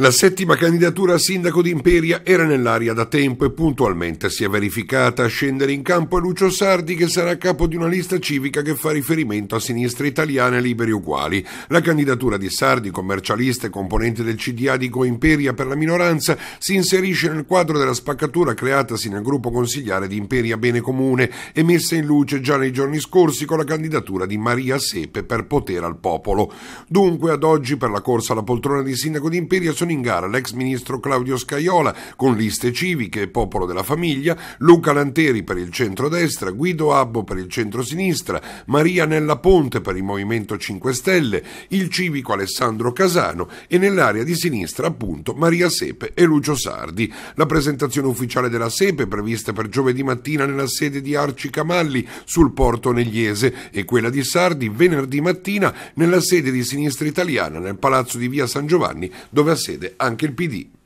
La settima candidatura a sindaco di Imperia era nell'aria da tempo e puntualmente si è verificata a scendere in campo è Lucio Sardi che sarà capo di una lista civica che fa riferimento a sinistre italiane liberi uguali. La candidatura di Sardi, commercialista e componente del CDA di Go Imperia per la minoranza, si inserisce nel quadro della spaccatura creatasi nel gruppo consigliare di Imperia Bene Comune e messa in luce già nei giorni scorsi con la candidatura di Maria Sepe per potere al popolo. Dunque ad oggi per la corsa alla poltrona di sindaco di Imperia sono mettevano in gara l'ex ministro Claudio Scaiola con liste civiche e popolo della famiglia, Luca Lanteri per il centro-destra, Guido Abbo per il centro-sinistra, Maria Nella Ponte per il Movimento 5 Stelle, il civico Alessandro Casano e nell'area di sinistra appunto Maria Sepe e Lucio Sardi. La presentazione ufficiale della Sepe è prevista per giovedì mattina nella sede di Arci Camalli sul porto Negliese e quella di Sardi venerdì mattina nella sede di Sinistra Italiana nel palazzo di Via San Giovanni dove ha sede de el Pd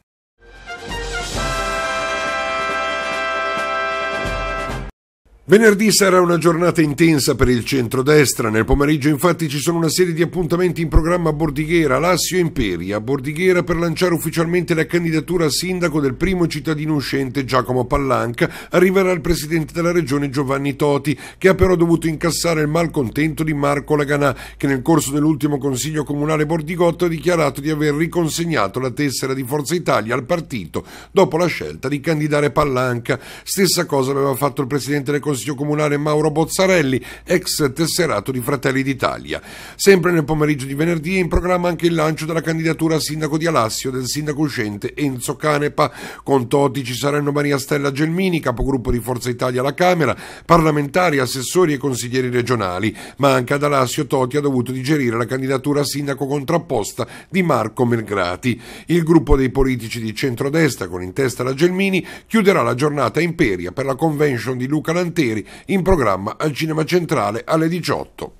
Venerdì sarà una giornata intensa per il centrodestra, nel pomeriggio infatti ci sono una serie di appuntamenti in programma a Bordighera, Lassio e Imperia, a Bordighera per lanciare ufficialmente la candidatura a sindaco del primo cittadino uscente Giacomo Pallanca, arriverà il presidente della regione Giovanni Toti, che ha però dovuto incassare il malcontento di Marco Laganà, che nel corso dell'ultimo consiglio comunale Bordigotto ha dichiarato di aver riconsegnato la tessera di Forza Italia al partito dopo la scelta di candidare Pallanca. Stessa cosa aveva fatto il presidente del Consiglio Consiglio Comunale Mauro Bozzarelli, ex tesserato di Fratelli d'Italia. Sempre nel pomeriggio di venerdì è in programma anche il lancio della candidatura a sindaco di Alassio del sindaco uscente Enzo Canepa. Con Toti ci saranno Maria Stella Gelmini, capogruppo di Forza Italia alla Camera, parlamentari, assessori e consiglieri regionali, ma anche ad Alassio Toti ha dovuto digerire la candidatura a sindaco contrapposta di Marco Melgrati. Il gruppo dei politici di centrodestra, con in testa la Gelmini, chiuderà la giornata a Imperia per la convention di Luca Lantè Poteri in programma al Cinema Centrale alle 18.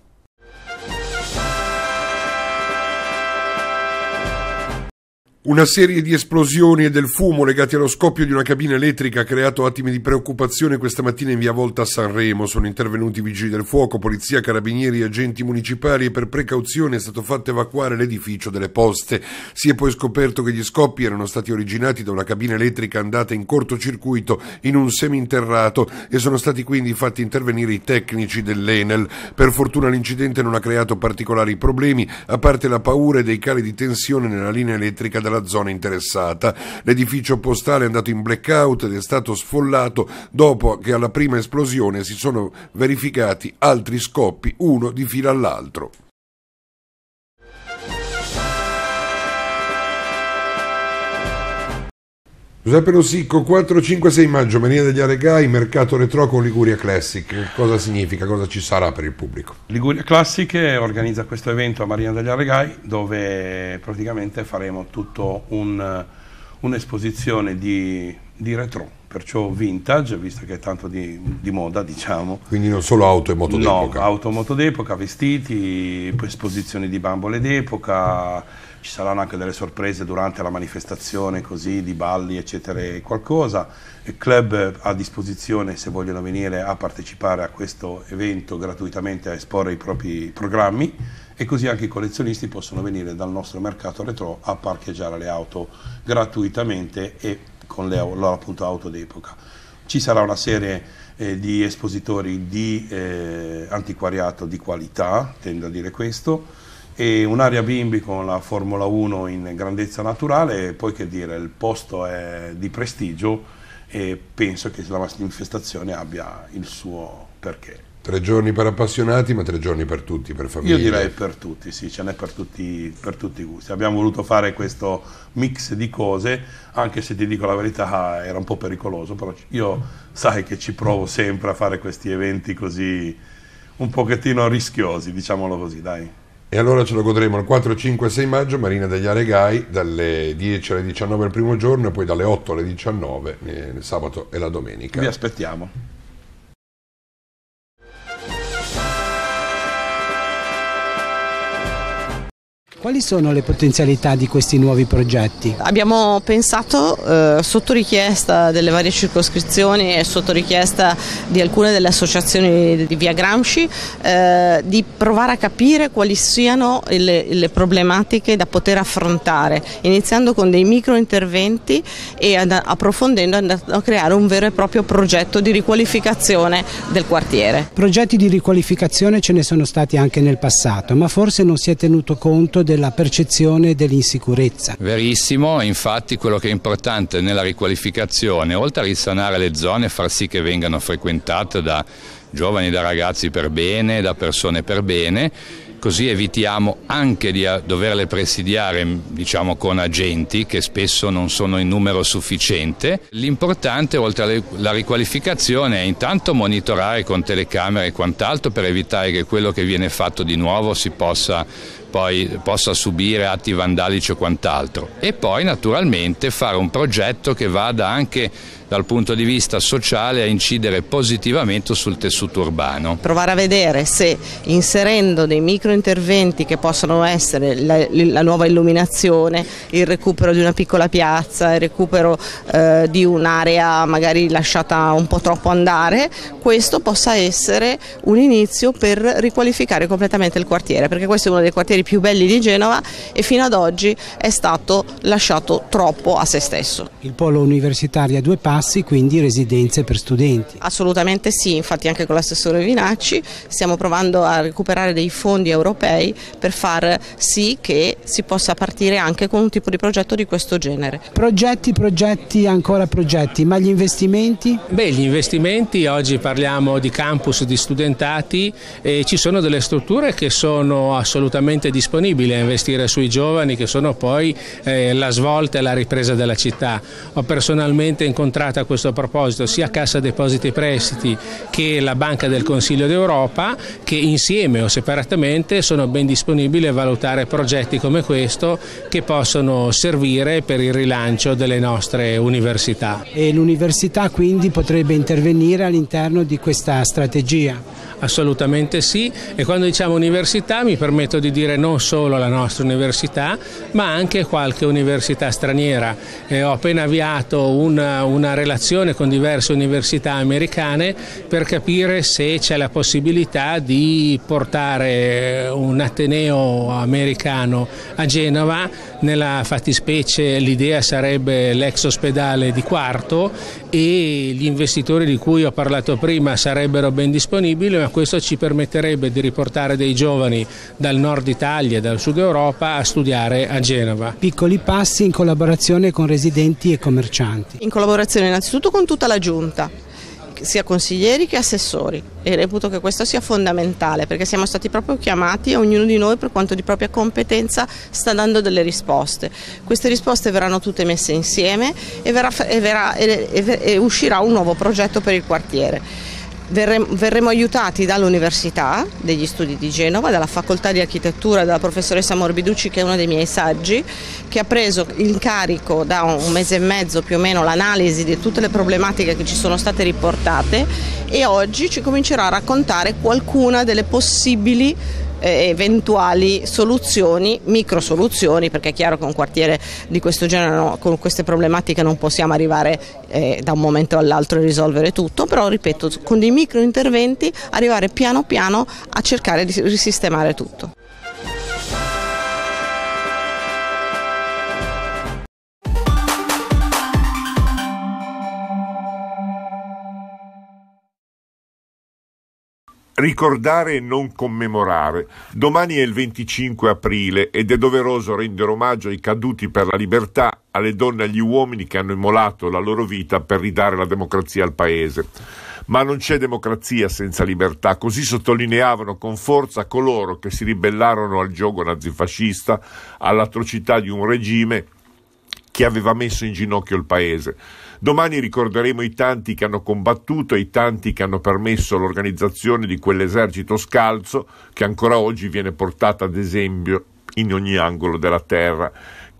Una serie di esplosioni e del fumo legati allo scoppio di una cabina elettrica ha creato attimi di preoccupazione questa mattina in via Volta a Sanremo. Sono intervenuti vigili del fuoco, polizia, carabinieri, agenti municipali e per precauzione è stato fatto evacuare l'edificio delle poste. Si è poi scoperto che gli scoppi erano stati originati da una cabina elettrica andata in cortocircuito in un seminterrato e sono stati quindi fatti intervenire i tecnici dell'Enel. Per fortuna l'incidente non ha creato particolari problemi, a parte la paura e dei cali di tensione nella linea elettrica della la zona interessata. L'edificio postale è andato in blackout ed è stato sfollato dopo che alla prima esplosione si sono verificati altri scoppi, uno di fila all'altro. Giuseppe Rossicco, 4-5-6 maggio, Marina degli Aregai, mercato retro con Liguria Classic. Cosa significa? Cosa ci sarà per il pubblico? Liguria Classic organizza questo evento a Marina degli Aregai dove praticamente faremo tutta un, un'esposizione di, di, retro, perciò vintage, visto che è tanto di, di moda, diciamo. Quindi non solo auto e moto no, d'epoca. No, auto e moto d'epoca, vestiti, esposizioni di bambole d'epoca ci saranno anche delle sorprese durante la manifestazione così di balli eccetera e qualcosa il club a disposizione se vogliono venire a partecipare a questo evento gratuitamente a esporre i propri programmi e così anche i collezionisti possono venire dal nostro mercato retro a parcheggiare le auto gratuitamente e con le appunto auto d'epoca ci sarà una serie eh, di espositori di eh, antiquariato di qualità tendo a dire questo e un'area bimbi con la Formula 1 in grandezza naturale, poi che dire, il posto è di prestigio e penso che la manifestazione abbia il suo perché. Tre giorni per appassionati, ma tre giorni per tutti, per famiglie. Io direi per tutti, sì, ce n'è per tutti, per tutti i gusti. Abbiamo voluto fare questo mix di cose, anche se ti dico la verità era un po' pericoloso, però io sai che ci provo sempre a fare questi eventi così un pochettino rischiosi, diciamolo così, dai. E allora ce lo godremo il 4, 5 6 maggio, Marina degli Aregai, dalle 10 alle 19 il primo giorno e poi dalle 8 alle 19 eh, il sabato e la domenica. Vi aspettiamo. Quali sono le potenzialità di questi nuovi progetti? Abbiamo pensato eh, sotto richiesta delle varie circoscrizioni e sotto richiesta di alcune delle associazioni di Via Gramsci eh, di provare a capire quali siano le, le, problematiche da poter affrontare, iniziando con dei micro interventi e ad, approfondendo andando a creare un vero e proprio progetto di riqualificazione del quartiere. Progetti di riqualificazione ce ne sono stati anche nel passato, ma forse non si è tenuto conto del della percezione dell'insicurezza. Verissimo, infatti quello che è importante nella riqualificazione, oltre a risanare le zone e far sì che vengano frequentate da giovani, da ragazzi per bene, da persone per bene, così evitiamo anche di eh, doverle presidiare diciamo, con agenti che spesso non sono in numero sufficiente. L'importante oltre alla riqualificazione è intanto monitorare con telecamere e quant'altro per evitare che quello che viene fatto di nuovo si possa poi possa subire atti vandalici o quant'altro e poi naturalmente fare un progetto che vada anche dal punto di vista sociale a incidere positivamente sul tessuto urbano. Provare a vedere se inserendo dei micro sono interventi che possono essere la, la nuova illuminazione, il recupero di una piccola piazza, il recupero eh, di un'area magari lasciata un po' troppo andare, questo possa essere un inizio per riqualificare completamente il quartiere, perché questo è uno dei quartieri più belli di Genova e fino ad oggi è stato lasciato troppo a se stesso. Il polo universitario a due passi, quindi residenze per studenti. Assolutamente sì, infatti anche con l'assessore Vinacci stiamo provando a recuperare dei fondi europei europei per far sì che si possa partire anche con un tipo di progetto di questo genere. Progetti, progetti, ancora progetti, ma gli investimenti? Beh, gli investimenti, oggi parliamo di campus, di studentati, e ci sono delle strutture che sono assolutamente disponibili a investire sui giovani che sono poi eh, la svolta e la ripresa della città. Ho personalmente incontrato a questo proposito sia Cassa Depositi e Prestiti che la Banca del Consiglio d'Europa che insieme o separatamente sicuramente sono ben disponibili a valutare progetti come questo che possono servire per il rilancio delle nostre università. E l'università quindi potrebbe intervenire all'interno di questa strategia? Assolutamente sì e quando diciamo università mi permetto di dire non solo la nostra università ma anche qualche università straniera. Eh, ho appena avviato una, una relazione con diverse università americane per capire se c'è la possibilità di portare un ateneo americano a Genova, nella fattispecie l'idea sarebbe l'ex ospedale di Quarto e gli investitori di cui ho parlato prima sarebbero ben disponibili, ma questo ci permetterebbe di riportare dei giovani dal nord Italia e dal sud Europa a studiare a Genova. Piccoli passi in collaborazione con residenti e commercianti. In collaborazione innanzitutto con tutta la giunta sia consiglieri che assessori e reputo che questo sia fondamentale perché siamo stati proprio chiamati, e ognuno di noi per quanto di propria competenza sta dando delle risposte. Queste risposte verranno tutte messe insieme e, verrà, e, verrà, e, e uscirà un nuovo progetto per il quartiere verremo, aiutati dall'Università degli Studi di Genova, dalla Facoltà di Architettura, dalla professoressa Morbiducci che è uno dei miei saggi, che ha preso in carico da un mese e mezzo più o meno l'analisi di tutte le problematiche che ci sono state riportate e oggi ci comincerà a raccontare qualcuna delle possibili eh, eventuali soluzioni, microsoluzioni, perché è chiaro che un quartiere di questo genere no, con queste problematiche non possiamo arrivare eh, da un momento all'altro e risolvere tutto, però ripeto, con dei micro interventi arrivare piano piano a cercare di risistemare tutto. Ricordare e non commemorare. Domani è il 25 aprile ed è doveroso rendere omaggio ai caduti per la libertà, alle donne e agli uomini che hanno immolato la loro vita per ridare la democrazia al Paese. Ma non c'è democrazia senza libertà, così sottolineavano con forza coloro che si ribellarono al gioco nazifascista, all'atrocità di un regime che aveva messo in ginocchio il paese. Domani ricorderemo i tanti che hanno combattuto e i tanti che hanno permesso l'organizzazione di quell'esercito scalzo che ancora oggi viene portato ad esempio in ogni angolo della terra,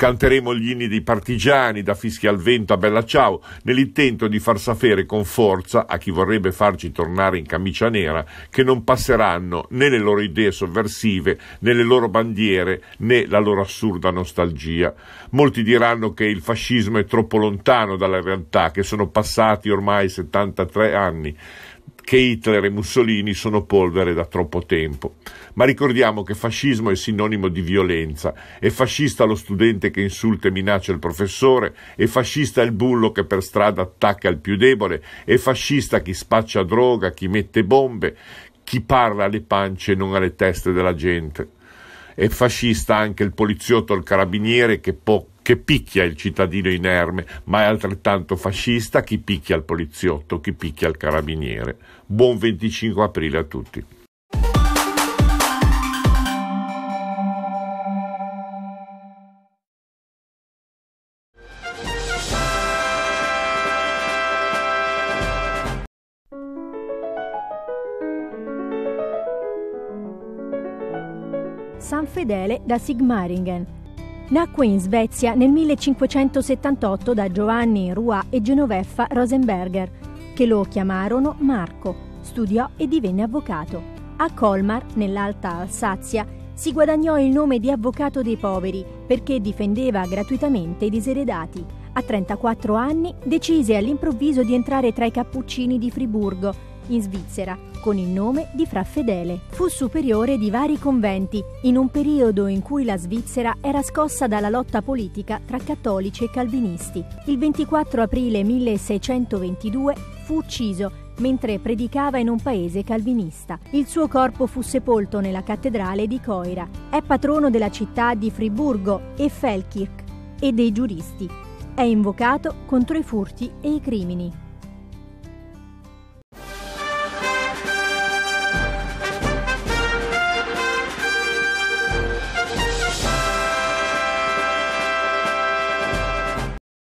Canteremo gli inni dei partigiani da fischi al vento a Bella Ciao nell'intento di far sapere con forza a chi vorrebbe farci tornare in camicia nera che non passeranno né le loro idee sovversive né le loro bandiere né la loro assurda nostalgia. Molti diranno che il fascismo è troppo lontano dalla realtà, che sono passati ormai 73 anni, che Hitler e Mussolini sono polvere da troppo tempo ma ricordiamo che fascismo è sinonimo di violenza, è fascista lo studente che insulta e minaccia il professore, è fascista il bullo che per strada attacca il più debole, è fascista chi spaccia droga, chi mette bombe, chi parla alle pance e non alle teste della gente. È fascista anche il poliziotto o il carabiniere che, po- che picchia il cittadino inerme, ma è altrettanto fascista chi picchia il poliziotto, chi picchia il carabiniere. Buon 25 aprile a tutti. San Fedele da Sigmaringen. Nacque in Svezia nel 1578 da Giovanni Rua e Genoveffa Rosenberger, che lo chiamarono Marco. Studiò e divenne avvocato. A Colmar, nell'Alta Alsazia, si guadagnò il nome di avvocato dei poveri perché difendeva gratuitamente i diseredati. A 34 anni decise all'improvviso di entrare tra i cappuccini di Friburgo in Svizzera, con il nome di Fra Fedele. Fu superiore di vari conventi, in un periodo in cui la Svizzera era scossa dalla lotta politica tra cattolici e calvinisti. Il 24 aprile 1622 fu ucciso mentre predicava in un paese calvinista. Il suo corpo fu sepolto nella cattedrale di Coira. È patrono della città di Friburgo e Felkirk e dei giuristi. È invocato contro i furti e i crimini.